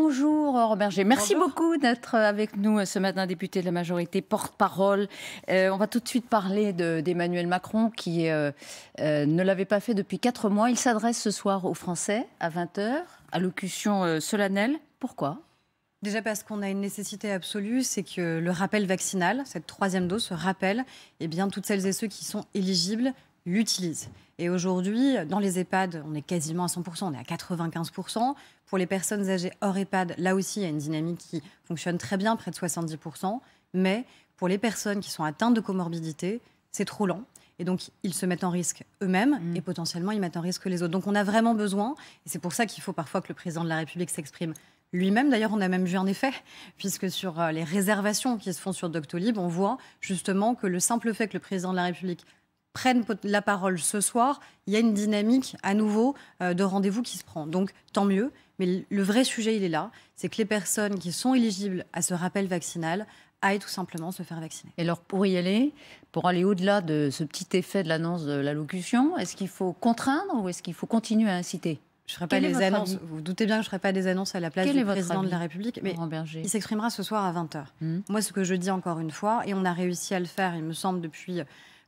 Bonjour euh, Robert G. Merci beaucoup d'être euh, avec nous euh, ce matin, député de la majorité, porte-parole. on va tout de suite parler d'Emmanuel Macron qui ne l'avait pas fait depuis quatre mois. Il s'adresse ce soir aux Français à 20h, allocution solennelle. Pourquoi Déjà parce qu'on a une nécessité absolue, c'est que le rappel vaccinal, cette troisième dose, ce rappelle eh bien, toutes celles et ceux qui sont éligibles l'utilisent. Et aujourd'hui, dans les EHPAD, on est quasiment à 100%, on est à 95%. Pour les personnes âgées hors EHPAD, là aussi, il y a une dynamique qui fonctionne très bien, près de 70%. Mais pour les personnes qui sont atteintes de comorbidité, c'est trop lent. Et donc, ils se mettent en risque eux-mêmes mm. et potentiellement, ils mettent en risque les autres. Donc, on a vraiment besoin, et c'est pour ça qu'il faut parfois que le président de la République s'exprime lui-même. D'ailleurs, on a même vu un effet, puisque sur euh, les réservations qui se font sur Doctolib, on voit justement que le simple fait que le président de la République prennent la parole ce soir, il y a une dynamique à nouveau euh, de rendez-vous qui se prend. Donc tant mieux, mais le vrai sujet, il est là, c'est que les personnes qui sont éligibles à ce rappel vaccinal aillent tout simplement se faire vacciner. Et alors pour y aller, pour aller au-delà de ce petit effet de l'annonce de l'allocution, est-ce qu'il faut contraindre ou est-ce qu'il faut continuer à inciter je ferai pas les annonces. Vous, doutez bien que je ne ferai pas des annonces à la place du président de la République, mais il s'exprimera ce soir à 20h. Hmm. Moi, ce que je dis encore une fois, et on a réussi à le faire, il me semble, depuis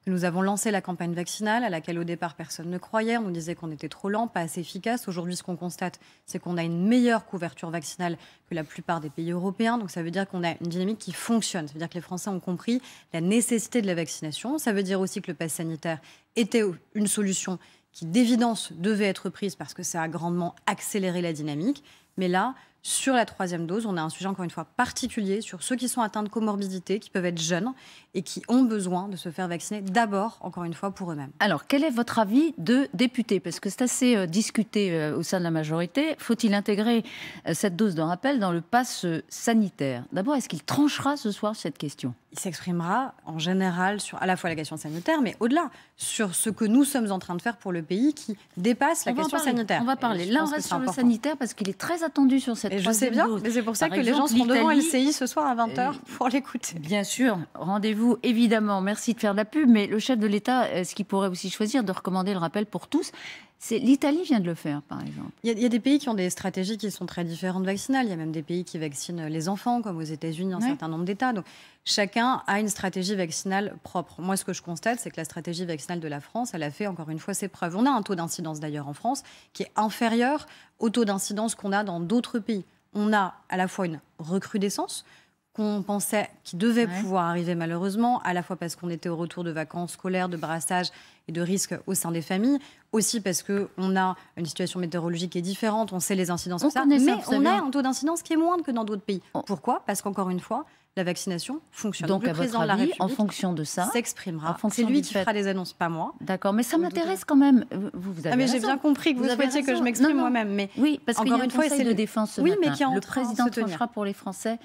nous avons lancé la campagne vaccinale à laquelle au départ personne ne croyait. On nous disait qu'on était trop lent, pas assez efficace. Aujourd'hui, ce qu'on constate, c'est qu'on a une meilleure couverture vaccinale que la plupart des pays européens. Donc ça veut dire qu'on a une dynamique qui fonctionne. Ça veut dire que les Français ont compris la nécessité de la vaccination. Ça veut dire aussi que le pass sanitaire était une solution qui d'évidence devait être prise parce que ça a grandement accéléré la dynamique. Mais là, sur la troisième dose, on a un sujet encore une fois particulier sur ceux qui sont atteints de comorbidité, qui peuvent être jeunes et qui ont besoin de se faire vacciner d'abord, encore une fois, pour eux-mêmes. Alors, quel est votre avis de député Parce que c'est assez euh, discuté euh, au sein de la majorité. Faut-il intégrer euh, cette dose de rappel dans le pass sanitaire D'abord, est-ce qu'il tranchera ce soir cette question Il s'exprimera en général sur à la fois la question sanitaire, mais au-delà, sur ce que nous sommes en train de faire pour le pays qui dépasse la question sanitaire. On va parler. Là, on reste sur le sanitaire parce qu'il est très attendu sur cette je sais bien, mais c'est pour ça que les gens seront devant LCI ce soir à 20h euh, pour l'écouter. Bien sûr, rendez-vous évidemment. Merci de faire de la pub, mais le chef de l'État, euh, ce qu'il pourrait aussi choisir de recommander le rappel pour tous, c'est L'Italie vient de le faire, par exemple. Il y, a, des pays qui ont des stratégies qui sont très différentes vaccinales. Il y a même des pays qui vaccinent les enfants, comme aux États-Unis, un certain nombre d'États chacun a une stratégie vaccinale propre. Moi, ce que je constate, c'est que la stratégie vaccinale de la France, elle a fait encore une fois ses preuves. On a un taux d'incidence d'ailleurs en France qui est inférieur au taux d'incidence qu'on a dans d'autres pays. On a à la fois une recrudescence qu'on pensait qu'il devait pouvoir arriver malheureusement, à la fois parce qu'on était au retour de vacances scolaires, de brassage et de risques au sein des familles, aussi parce qu'on a une situation météorologique qui est différente, on sait les incidences, on ça, mais on a un taux d'incidence qui est moindre que dans d'autres pays. Pourquoi Parce qu'encore une fois, la vaccination fonctionne. Donc, le président de la République en fonction de ça, s'exprimera. C'est lui qui fera les annonces, pas moi. D'accord, mais ça m'intéresse quand même. Vous, vous ah, avez mais j'ai bien compris que vous, souhaitiez que je m'exprime moi-même, mais oui, parce qu'encore une fois, c'est le défense. Ce oui, mais qui en le président pour les Français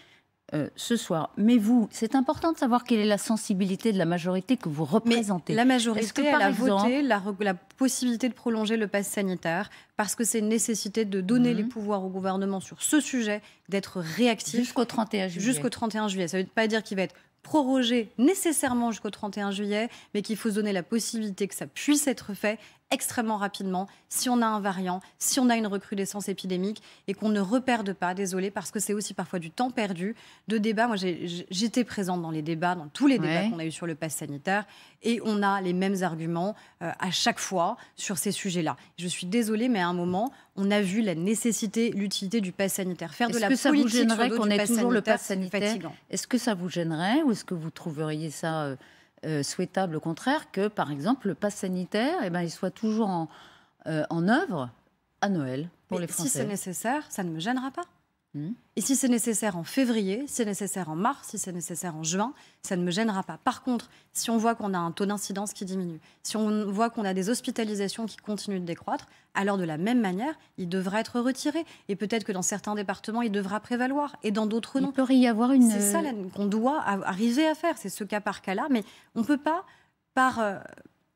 euh, ce soir. Mais vous, c'est important de savoir quelle est la sensibilité de la majorité que vous représentez. la majorité, que, elle a voté la, possibilité de prolonger le pass sanitaire parce que c'est une nécessité de donner les mhm. pouvoirs au gouvernement sur ce sujet, d'être réactif. Jusqu'au 31 juillet. Jusqu'au 31 juillet. Ça ne veut pas dire qu'il va être prorogé nécessairement jusqu'au 31 juillet, mais qu'il faut se donner la possibilité que ça puisse être fait extrêmement rapidement si on a un variant, si on a une recrudescence épidémique et qu'on ne reperde pas, désolé, parce que c'est aussi parfois du temps perdu de débats. Moi, j'étais présente dans les débats, dans tous les débats qu'on a eu sur le pass sanitaire et on a les mêmes arguments euh, à chaque fois sur ces sujets-là. Je suis désolée, mais à un moment, on a vu la nécessité, l'utilité du pass sanitaire. Faire de la politique qu'on est toujours le pass sanitaire Est-ce que ça vous gênerait ou est-ce que vous trouveriez ça... Euh, euh, souhaitable au contraire que, par exemple, le pass sanitaire, eh ben, il soit toujours en, euh, œuvre à Noël pour les Français. Si c'est nécessaire, ça ne me gênera pas. Hmm. Et si c'est nécessaire en février, si c'est nécessaire en mars, si c'est nécessaire en juin, ça ne me gênera pas. Par contre, si on voit qu'on a un taux d'incidence qui diminue, si on voit qu'on a des hospitalisations qui continuent de décroître, alors de la même manière, il devra être retiré. Et peut-être que dans certains départements, il devra prévaloir, et dans d'autres non. Il pourrait y avoir une. C'est ça qu'on doit arriver à faire. C'est ce cas par cas-là, mais on ne peut pas par euh,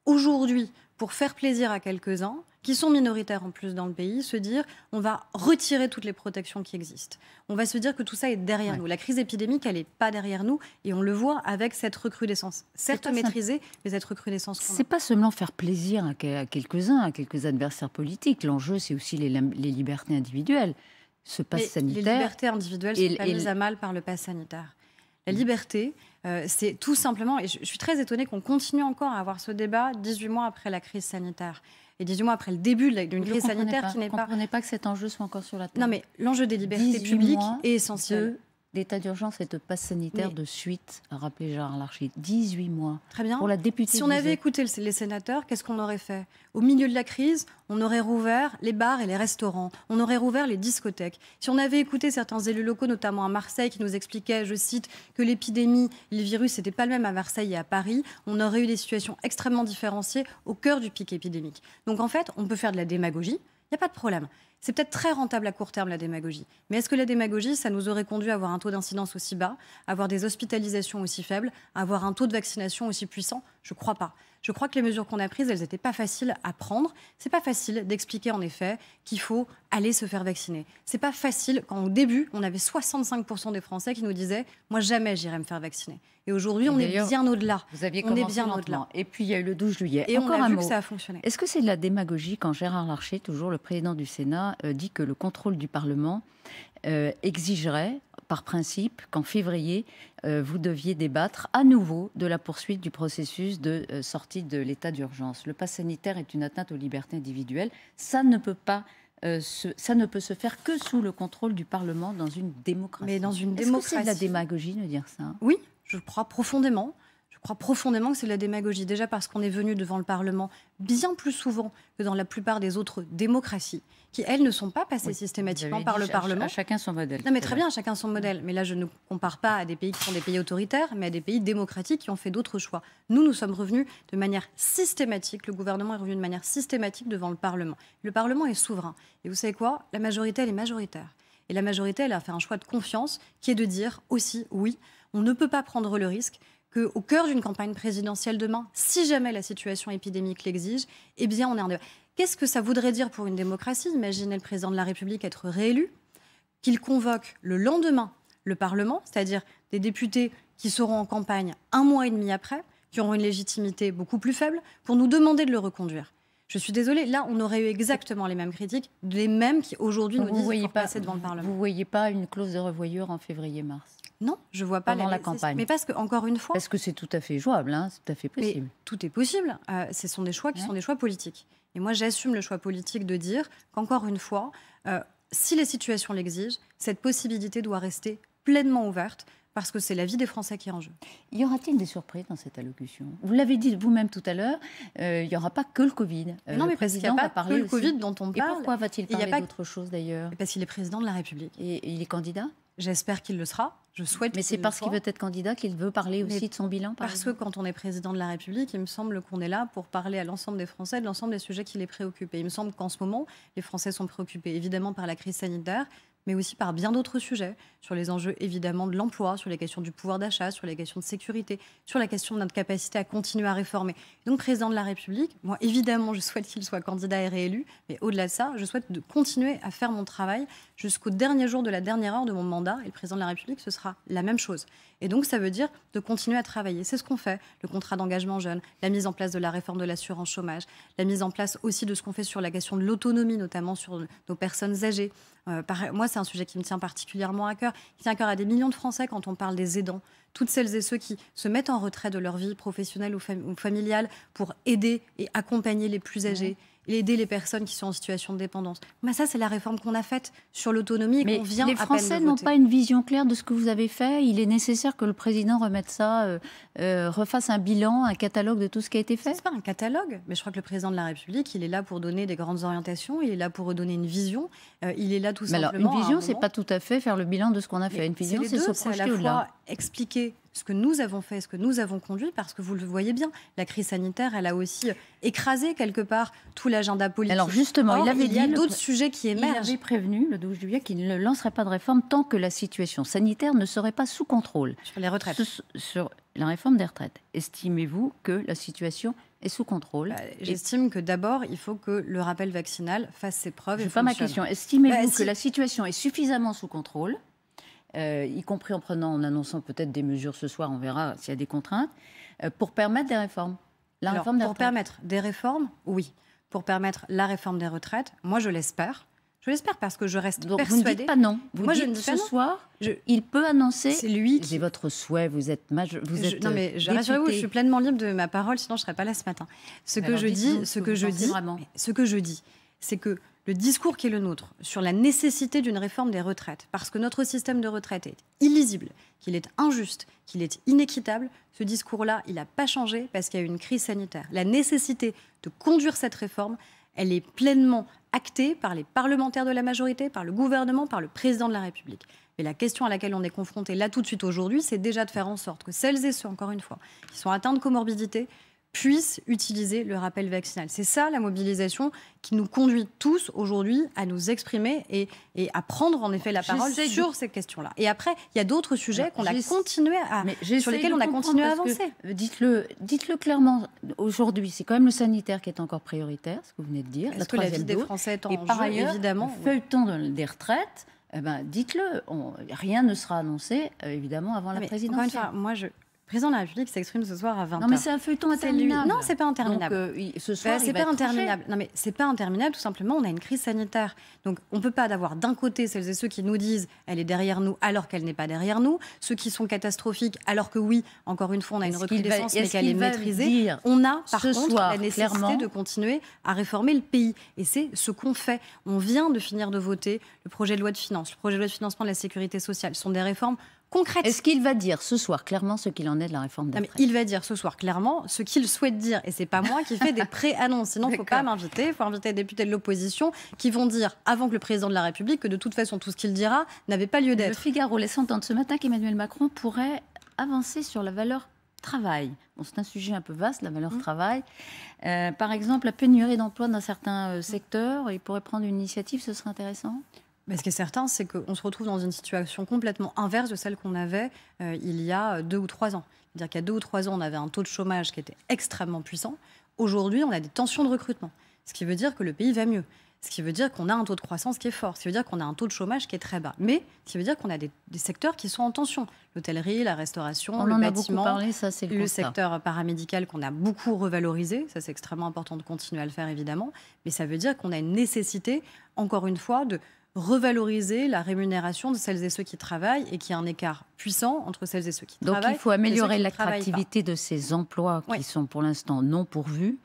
aujourd'hui pour faire plaisir à quelques-uns qui sont minoritaires en plus dans le pays, se dire on va retirer toutes les protections qui existent. On va se dire que tout ça est derrière nous. La crise épidémique, elle n'est pas derrière nous et on le voit avec cette recrudescence. Certes maîtrisée, mais cette recrudescence. C'est pas seulement faire plaisir à quelques-uns, à quelques adversaires politiques. L'enjeu, c'est aussi les, libertés individuelles. Ce pass sanitaire. Les libertés individuelles sont mises à mal par le pass sanitaire. La mm. liberté, euh, c'est tout simplement, et je, je suis très étonnée qu'on continue encore à avoir ce débat 18 mois après la crise sanitaire et 18 mois après le début d'une crise sanitaire qui n'est pas. Je ne comprenais pas que cet enjeu soit encore sur la table. Non, mais l'enjeu des libertés publiques est essentiel d'état d'urgence et de passe sanitaire de suite, a rappelé Gérard Larcher. 18 mois. Très bien. Pour la députée. Si on avait écouté les sénateurs, qu'est-ce qu'on aurait fait Au milieu de la crise, on aurait rouvert les bars et les restaurants. On aurait rouvert les discothèques. Si on avait écouté certains élus locaux, notamment à Marseille, qui nous expliquaient, je cite, que l'épidémie, le virus n'était pas le même à Marseille et à Paris, on aurait eu des situations extrêmement différenciées au cœur du pic épidémique. Donc en fait, on peut faire de la démagogie, il n'y a pas de problème. C'est peut-être très rentable à court terme, la démagogie. Mais est-ce que la démagogie, ça nous aurait conduit à avoir un taux d'incidence aussi bas, à avoir des hospitalisations aussi faibles, à avoir un taux de vaccination aussi puissant je ne crois pas. Je crois que les mesures qu'on a prises, elles n'étaient pas faciles à prendre. C'est pas facile d'expliquer en effet qu'il faut aller se faire vacciner. n'est pas facile quand au début, on avait 65% des Français qui nous disaient "Moi jamais j'irai me faire vacciner". Et aujourd'hui, on est bien au-delà. Vous aviez on est bien au-delà. Et puis il y a eu le 12 juillet. Et Encore on a vu que ça a fonctionné. Est-ce que c'est de la démagogie quand Gérard Larcher, toujours le président du Sénat, euh, dit que le contrôle du Parlement euh, exigerait par principe qu'en février, euh, vous deviez débattre à nouveau de la poursuite du processus de euh, sortie de l'état d'urgence. Le pass sanitaire est une atteinte aux libertés individuelles. Ça ne peut pas ça ne peut se faire que sous le contrôle du Parlement dans une démocratie. Mais dans une démocratie. c'est la démagogie de dire ça Oui, je crois profondément crois profondément que c'est de la démagogie. Déjà parce qu'on est venu devant le Parlement bien plus souvent que dans la plupart des autres démocraties, qui elles ne sont pas passées systématiquement par le Parlement. À chacun son modèle. Non mais très bien, à chacun son modèle. Mais là, je ne compare pas à des pays qui sont des pays autoritaires, mais à des pays démocratiques qui ont fait d'autres choix. Nous, nous sommes revenus de manière systématique. Le gouvernement est revenu de manière systématique devant le Parlement. Le Parlement est souverain. Et vous savez quoi La majorité, elle est majoritaire. Et la majorité, elle a fait un choix de confiance qui est de dire aussi oui. On ne peut pas prendre le risque au cœur d'une campagne présidentielle demain, si jamais la situation épidémique l'exige, eh bien, on est en débat. Qu'est-ce que ça voudrait dire pour une démocratie Imaginez le président de la République être réélu, qu'il convoque le lendemain le Parlement, c'est-à-dire des députés qui seront en campagne un mois et demi après, qui auront une légitimité beaucoup plus faible, pour nous demander de le reconduire. Je suis désolée, là, on aurait eu exactement les mêmes critiques, les mêmes qui aujourd'hui nous vous disent voyez pas, passer devant le Parlement. Vous ne voyez pas une clause de revoyure en février-mars non, je vois pas la, campagne. Mais parce que encore une fois, parce que c'est tout à fait jouable, hein, c'est tout à fait possible. tout est possible. Euh, ce sont des choix qui sont des choix politiques. Et moi, j'assume le choix politique de dire qu'encore une fois, euh, si les situations l'exigent, cette possibilité doit rester pleinement ouverte parce que c'est la vie des Français qui est en jeu. Y aura-t-il des surprises dans cette allocution Vous l'avez dit vous-même tout à l'heure, il euh, n'y aura pas que le Covid. non, mais parce qu'il n'y a pas que le Covid dont on parle. Et pourquoi va-t-il parler d'autre chose d'ailleurs Parce qu'il est président de la République. Et il est candidat J'espère qu'il le sera. Je souhaite. Mais c'est parce qu'il veut être candidat qu'il veut parler aussi de son bilan. parce que quand on est président de la République, il me semble qu'on est là pour parler à l'ensemble des Français de l'ensemble des sujets qui les préoccupent. il me semble qu'en ce moment, les Français sont préoccupés évidemment par la crise sanitaire, mais aussi par bien d'autres sujets, sur les enjeux évidemment de l'emploi, sur les questions du pouvoir d'achat, sur les questions de sécurité, sur la question de notre capacité à continuer à réformer. Donc, président de la République, moi évidemment, je souhaite qu'il soit candidat et réélu, mais au-delà de ça, je souhaite de continuer à faire mon travail jusqu'au dernier jour de la dernière heure de mon mandat, et le président de la République, ce sera la même chose. Et donc, ça veut dire de continuer à travailler. C'est ce qu'on fait, le contrat d'engagement jeune, la mise en place de la réforme de l'assurance chômage, la mise en place aussi de ce qu'on fait sur la question de l'autonomie, notamment sur nos personnes âgées, euh, moi, c'est un sujet qui me tient particulièrement à cœur, qui tient à cœur à des millions de Français quand on parle des aidants. Toutes celles et ceux qui se mettent en retrait de leur vie professionnelle ou, familiale pour aider et accompagner les plus âgés et aider les personnes qui sont en situation de dépendance. Mais ça, c'est la réforme qu'on a faite sur l'autonomie Mais qu'on vient Les Français n'ont pas une vision claire de ce que vous avez fait. Il est nécessaire que le président remette ça, euh, euh, refasse un bilan, un catalogue de tout ce qui a été fait. C'est pas un catalogue, mais je crois que le président de la République, il est là pour donner des grandes orientations, il est là pour redonner une vision, euh, il est là tout simplement. Alors, une vision, c'est pas tout à fait faire le bilan de ce qu'on a fait. une vision, c'est se projeter au-delà. Expliquer ce que nous avons fait, ce que nous avons conduit, parce que vous le voyez bien, la crise sanitaire, elle a aussi écrasé quelque part tout l'agenda politique. Alors justement, il, avait y a d'autres sujets qui émergent. Il avait prévenu le 12 juillet qu'il ne lancerait pas de réforme tant que la situation sanitaire ne serait pas sous contrôle. Sur les retraites. Sur, la réforme des retraites. Estimez-vous que la situation est sous contrôle bah, J'estime que d'abord, il faut que le rappel vaccinal fasse ses preuves. C'est pas ma question. Estimez-vous bah, que la situation est suffisamment sous contrôle euh, y compris en prenant, en annonçant peut-être des mesures ce soir, on verra s'il y a des contraintes, euh, pour permettre des réformes. La pour permettre des réformes, oui. Pour permettre la réforme des retraites, moi je l'espère. Je l'espère parce que je reste Donc persuadée. Vous ne dites pas non. ce soir, il peut annoncer. C'est lui. votre souhait. Vous êtes majeur. Vous je... Non mais vous je suis pleinement libre de ma parole. Sinon, je serais pas là ce matin. Ce que je dis, ce que je dis, ce que je dis, c'est que le discours qui est le nôtre sur la nécessité d'une réforme des retraites, parce que notre système de retraite est illisible, qu'il est injuste, qu'il est inéquitable, ce discours-là, il n'a pas changé parce qu'il y a eu une crise sanitaire. La nécessité de conduire cette réforme, elle est pleinement actée par les parlementaires de la majorité, par le gouvernement, par le président de la République. Mais la question à laquelle on est confronté là tout de suite aujourd'hui, c'est déjà de faire en sorte que celles et ceux, encore une fois, qui sont atteints de comorbidité, puissent utiliser le rappel vaccinal. C'est ça la mobilisation qui nous conduit tous aujourd'hui à nous exprimer et, à prendre en effet la parole sur ces questions-là. Et après, il y a d'autres sujets qu'on a continué sur lesquels on a continué à avancer. Euh, dites-le dites -le clairement, aujourd'hui, c'est quand même le sanitaire qui est encore prioritaire, ce que vous venez de dire. que la vie des Français est en et par ailleurs, évidemment Feuilleton temps des retraites, eh ben, dites-le, rien ne sera annoncé euh, évidemment avant la présidentielle. moi, je, président de la République s'exprime ce soir à 20h. Non, mais c'est un feuilleton interminable. Non, c'est pas interminable. Euh, ce soir, bah, c'est pas interminable. Non, mais c'est pas interminable, tout simplement. On a une crise sanitaire. Donc, on peut pas d'avoir d'un côté celles et ceux qui nous disent elle est derrière nous alors qu'elle n'est pas derrière nous, ceux qui sont catastrophiques alors que oui, encore une fois, on a une recrudescence mais qu'elle est maîtrisée. On a par contre la nécessité de continuer à réformer le pays. Et c'est ce qu'on fait. On vient de finir de voter le projet de loi de finances, le projet de loi de financement de la sécurité sociale. Ce sont des réformes est-ce qu'il va dire ce soir clairement ce qu'il en est de la réforme des Il va dire ce soir clairement ce qu'il souhaite dire. Et ce n'est pas moi qui fais des pré-annonces. Sinon, il faut pas m'inviter. Il faut inviter les députés de l'opposition qui vont dire, avant que le président de la République, que de toute façon, tout ce qu'il dira n'avait pas lieu d'être. Le Figaro laisse entendre ce matin qu'Emmanuel Macron pourrait avancer sur la valeur travail. Bon, c'est un sujet un peu vaste, la valeur mmh. travail. Euh, par exemple, la pénurie d'emplois dans certains euh, secteurs, il pourrait prendre une initiative, ce serait intéressant mais ce qui est certain, c'est qu'on se retrouve dans une situation complètement inverse de celle qu'on avait euh, il y a euh, deux ou trois ans. C'est-à-dire qu'il y a deux ou trois ans, on avait un taux de chômage qui était extrêmement puissant. Aujourd'hui, on a des tensions de recrutement, ce qui veut dire que le pays va mieux. Ce qui veut dire qu'on a un taux de croissance qui est fort, ce qui veut dire qu'on a un taux de chômage qui est très bas. Mais ce qui veut dire qu'on a des, secteurs qui sont en tension. L'hôtellerie, la restauration, le bâtiment, ça, le, le secteur paramédical qu'on a beaucoup revalorisé. Ça, c'est extrêmement important de continuer à le faire, évidemment. Mais ça veut dire qu'on a une nécessité, encore une fois, de revaloriser la rémunération de celles et ceux qui travaillent et qu'il y a un écart puissant entre celles et ceux qui travaillent. Donc il faut améliorer l'attractivité de ces emplois qui sont pour l'instant non pourvus.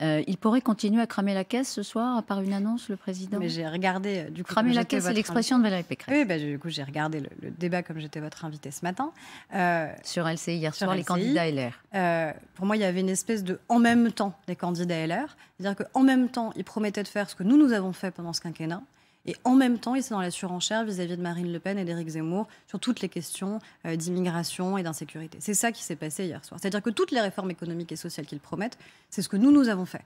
Euh, il pourrait continuer à cramer la caisse ce soir par une annonce, le président Mais j'ai regardé. Euh, du cramer la caisse, c'est l'expression de Valérie Pécresse. Oui, ben, du coup, j'ai regardé le, débat comme j'étais votre invité ce matin. Euh, sur LCI, hier soir, les candidats LR. pour moi, il y avait une espèce de en même temps des candidats LR. C'est-à-dire qu'en même temps, ils promettaient de faire ce que nous, nous avons fait pendant ce quinquennat. Et en même temps, il s'est dans la surenchère vis-à-vis de Marine Le Pen et d'Éric Zemmour sur toutes les questions euh, d'immigration et d'insécurité. C'est ça qui s'est passé hier soir. C'est-à-dire que toutes les réformes économiques et sociales qu'ils promettent, c'est ce que nous, nous avons fait,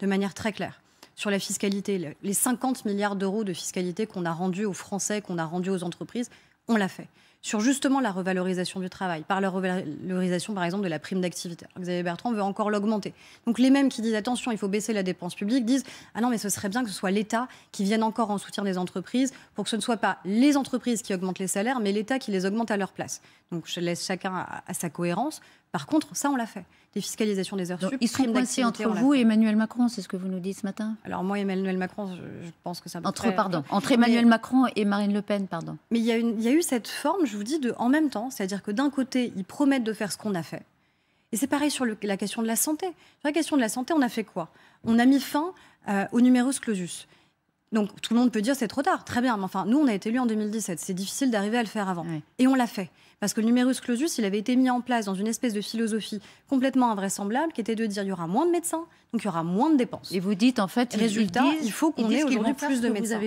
de manière très claire sur la fiscalité, les 50 milliards d'euros de fiscalité qu'on a rendus aux Français, qu'on a rendus aux entreprises, on l'a fait sur justement la revalorisation du travail, par la revalorisation par exemple de la prime d'activité. Xavier Bertrand veut encore l'augmenter. Donc les mêmes qui disent attention, il faut baisser la dépense publique, disent ah non mais ce serait bien que ce soit l'État qui vienne encore en soutien des entreprises pour que ce ne soit pas les entreprises qui augmentent les salaires, mais l'État qui les augmente à leur place. Donc je laisse chacun à, à sa cohérence. Par contre, ça, on l'a fait. fiscalisations des heures des sup. Ils sont coincés entre vous et Emmanuel Macron, c'est ce que vous nous dites ce matin Alors moi, Emmanuel Macron, je, pense que ça. Entre pardon, entre Emmanuel Macron et Marine Le Pen, pardon. Mais il y, a eu cette forme, je vous dis, de en même temps, c'est-à-dire que d'un côté, ils promettent de faire ce qu'on a fait, et c'est pareil sur la question de la santé. Sur la question de la santé, on a fait quoi On a mis fin euh, au numerus clausus. Donc tout le monde peut dire c'est trop tard, très bien, mais enfin nous on a été élus en 2017, c'est difficile d'arriver à le faire avant. Et on l'a fait. Parce que le numerus clausus, il avait été mis en place dans une espèce de philosophie complètement invraisemblable qui était de dire il y aura moins de médecins, donc il y aura moins de dépenses. Et vous dites en fait, résultat, il faut qu'on ait aujourd'hui plus de médecins.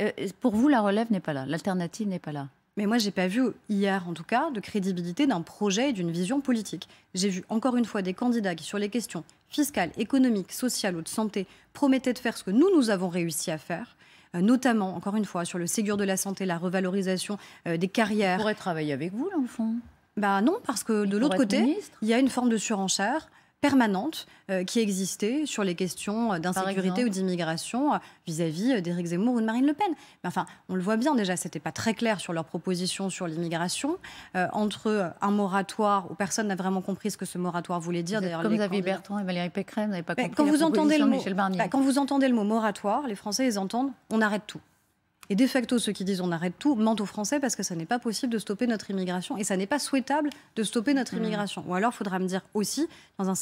Euh, pour vous, la relève n'est pas là, l'alternative n'est pas là. Mais moi, je n'ai pas vu hier, en tout cas, de crédibilité d'un projet et d'une vision politique. J'ai vu encore une fois des candidats qui, sur les questions fiscales, économiques, sociales ou de santé, promettaient de faire ce que nous, nous avons réussi à faire, euh, notamment, encore une fois, sur le Ségur de la santé, la revalorisation euh, des carrières. On pourrait travailler avec vous, l'enfant bah non, parce que de l'autre côté, il y a une forme de surenchère permanente euh, qui existait sur les questions euh, d'insécurité ou d'immigration euh, vis-à-vis d'Éric Zemmour ou de Marine Le Pen. Mais enfin, on le voit bien déjà, c'était pas très clair sur leur proposition sur l'immigration. entre un moratoire où personne n'a vraiment compris ce que ce moratoire voulait dire. D'ailleurs, comme Bertrand et Valérie pas ben, compris. Quand la vous entendez le mot, ben, quand vous entendez le mot moratoire, les Français ils entendent on arrête tout. Et de facto, ceux qui disent on arrête tout mentent aux Français parce que ça n'est pas possible de stopper notre immigration et ça n'est pas souhaitable de stopper notre mmh. immigration. Ou alors, il faudra me dire aussi, dans un,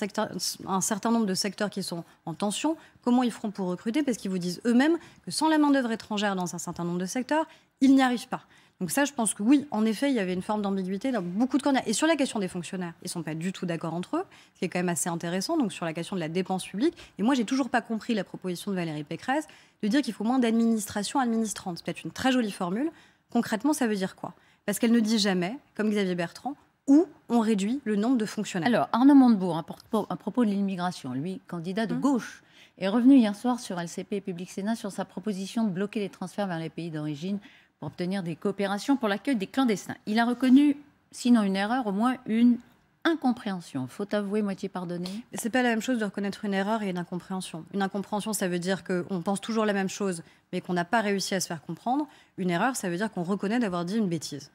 un certain nombre de secteurs qui sont en tension, comment ils feront pour recruter parce qu'ils vous disent eux-mêmes que sans la main-d'œuvre étrangère dans un certain nombre de secteurs, ils n'y arrivent pas. Donc ça, je pense que oui, en effet, il y avait une forme d'ambiguïté dans beaucoup de candidats. Et sur la question des fonctionnaires, ils ne sont pas du tout d'accord entre eux, ce qui est quand même assez intéressant, donc sur la question de la dépense publique. Et moi, j'ai toujours pas compris la proposition de Valérie Pécresse de dire qu'il faut moins d'administration administrante. C'est peut-être une très jolie formule. Concrètement, ça veut dire quoi Parce qu'elle ne dit jamais, comme Xavier Bertrand, où on réduit le nombre de fonctionnaires. Alors, Arnaud Montebourg, à propos de l'immigration, lui, candidat de hum. gauche, est revenu hier soir sur LCP et Public Sénat sur sa proposition de bloquer les transferts vers les pays d'origine pour obtenir des coopérations pour l'accueil des clandestins. Il a reconnu, sinon une erreur, au moins une incompréhension. Faut avouer, moitié pardonner. C'est pas la même chose de reconnaître une erreur et une incompréhension. Une incompréhension, ça veut dire qu'on pense toujours la même chose, mais qu'on n'a pas réussi à se faire comprendre. Une erreur, ça veut dire qu'on reconnaît d'avoir dit une bêtise.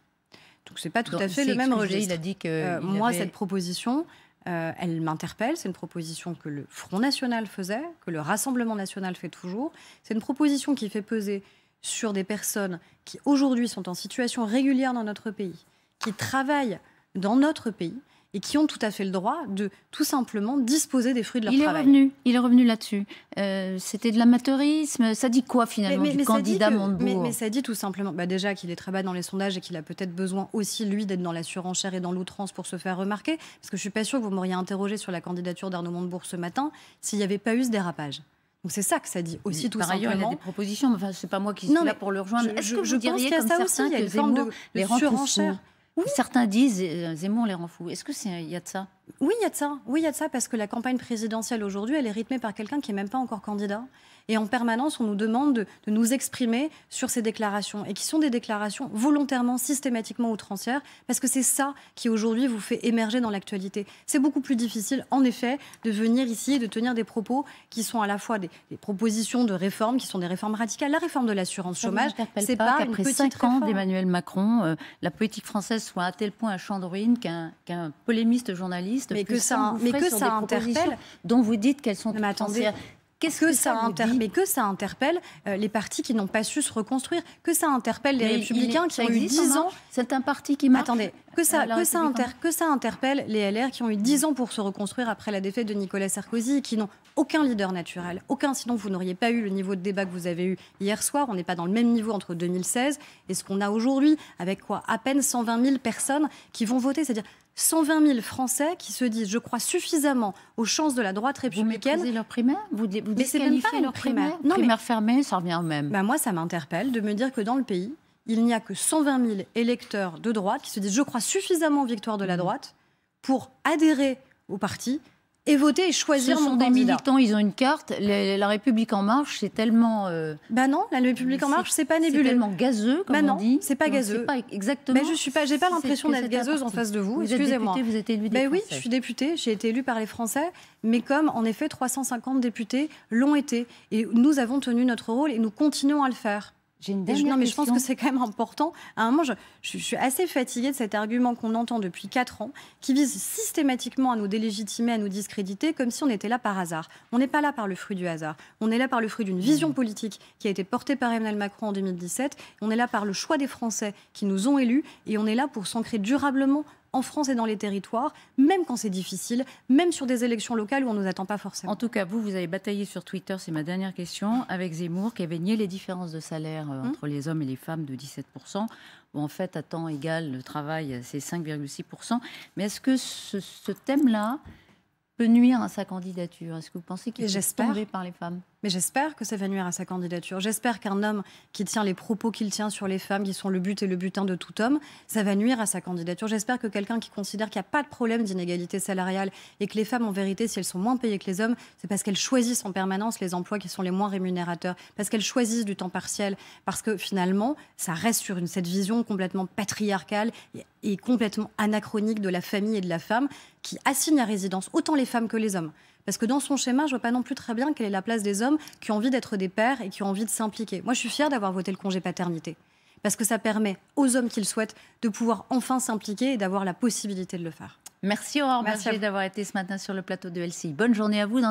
Donc c'est pas tout à fait le même registre. Il a dit que euh, moi cette proposition, euh, elle m'interpelle. C'est une proposition que le Front National faisait, que le Rassemblement National fait toujours. C'est une proposition qui fait peser sur des personnes qui aujourd'hui sont en situation régulière dans notre pays, qui travaillent dans notre pays et qui ont tout à fait le droit de tout simplement disposer des fruits de leur il travail. Est revenu, il est revenu là-dessus. Euh, c'était de l'amateurisme. Ça dit quoi finalement mais, du candidat que, mais, ça dit tout simplement bah, déjà qu'il est très bas dans les sondages et qu'il a peut-être besoin aussi, lui, d'être dans la surenchère et dans l'outrance pour se faire remarquer. Parce que je suis pas sûre que vous m'auriez interrogé sur la candidature d'Arnaud Montebourg ce matin s'il n'y avait pas eu ce dérapage c'est ça que ça dit aussi tout Par Ailleurs, il y a des propositions, mais enfin, c'est pas moi qui suis là pour le rejoindre. Est-ce que je, vous diriez comme certains que de, les rend Certains disent euh, Zemmour les rend fous. Est-ce que il y a de ça oui, il y a de ça. Oui, il y a de ça parce que la campagne présidentielle aujourd'hui, elle est rythmée par quelqu'un qui n'est même pas encore candidat. Et en permanence, on nous demande de, nous exprimer sur ces déclarations et qui sont des déclarations volontairement, systématiquement outrancières parce que c'est ça qui aujourd'hui vous fait émerger dans l'actualité. C'est beaucoup plus difficile, en effet, de venir ici et de tenir des propos qui sont à la fois des, propositions de réformes, qui sont des réformes radicales. La réforme de l'assurance chômage, c'est pas, pas une petite cinq ans d'Emmanuel Macron, euh, la politique française soit à tel point un champ de ruines qu'un polémiste journaliste mais que ça, mais que ça interpelle, dont vous dites qu'elles sont. Qu'est-ce que, ça, mais que ça interpelle euh, les partis qui n'ont pas su se reconstruire, que ça interpelle les Républicains qui ont eu 10 ans. C'est un parti qui m'attendait. que ça, que ça, que ça interpelle les LR qui ont eu 10 ans pour se reconstruire après la défaite de Nicolas Sarkozy et qui n'ont aucun leader naturel, aucun. Sinon, vous n'auriez pas eu le niveau de débat que vous avez eu hier soir. On n'est pas dans le même niveau entre 2016 et ce qu'on a aujourd'hui, avec quoi À peine 120 000 personnes qui vont voter. C'est-à-dire 120 000 Français qui se disent je crois suffisamment aux chances de la droite républicaine. Vous leur primaire Vous, vous disqualifiez leur primaire Non, primaire ça revient au même. Bah, moi, ça m'interpelle de me dire que dans le pays, il n'y a que 120 000 électeurs de droite qui se disent je crois suffisamment victoire de la mmh. droite pour adhérer au parti et voter et choisir Ce sont des militants, ils ont une carte. la République en marche, c'est tellement. Euh, bah non, la République en marche, c'est pas nébuleux. C'est tellement gazeux, comme bah on dit. C'est pas gazeux. Pas exactement. Mais bah, je suis pas, j'ai pas l'impression d'être gazeuse en face de vous. Excusez-moi. Vous êtes élue. Ben oui, je suis députée. J'ai été élue par les Français, mais comme en effet 350 députés l'ont été, et nous avons tenu notre rôle et nous continuons à le faire. Non, mais je pense que c'est quand même important. À un moment, je, suis assez fatiguée de cet argument qu'on entend depuis 4 ans, qui vise systématiquement à nous délégitimer, à nous discréditer, comme si on était là par hasard. On n'est pas là par le fruit du hasard. On est là par le fruit d'une vision mm. politique qui a été portée par Emmanuel Macron en 2017. On est là par le choix des Français qui nous ont élus. Et on est là pour s'ancrer durablement en France et dans les territoires, même quand c'est difficile, même sur des élections locales où on ne nous attend pas forcément. En tout cas, vous, vous avez bataillé sur Twitter, c'est ma dernière question, avec Zemmour qui avait nié les différences de salaire euh, hum. entre les hommes et les femmes de 17%. Où en fait, à temps égal, le travail, c'est 5,6%. Mais est-ce que ce thème-là peut nuire à sa candidature Est-ce que vous pensez qu'il est tombé par les femmes Mais j'espère que ça va nuire à sa candidature. J'espère qu'un homme qui tient les propos qu'il tient sur les femmes, qui sont le but et le butin de tout homme, ça va nuire à sa candidature. J'espère que quelqu'un qui considère qu'il n'y a pas de problème d'inégalité salariale et que les femmes, en vérité, si elles sont moins payées que les hommes, c'est parce qu'elles choisissent en permanence les emplois qui sont les moins rémunérateurs, parce qu'elles choisissent du temps partiel, parce que finalement, ça reste sur cette vision complètement patriarcale et complètement anachronique de la famille et de la femme qui assigne à résidence autant les femmes que les hommes. Parce que dans son schéma, je vois pas non plus très bien quelle est la place des hommes qui ont envie d'être des pères et qui ont envie de s'impliquer. Moi, je suis fière d'avoir voté le congé paternité. Parce que ça permet aux hommes qu'ils souhaitent de pouvoir enfin s'impliquer et d'avoir la possibilité de le faire. Merci Aurore, merci, d'avoir été ce matin sur le plateau de LCI. Bonne journée à vous.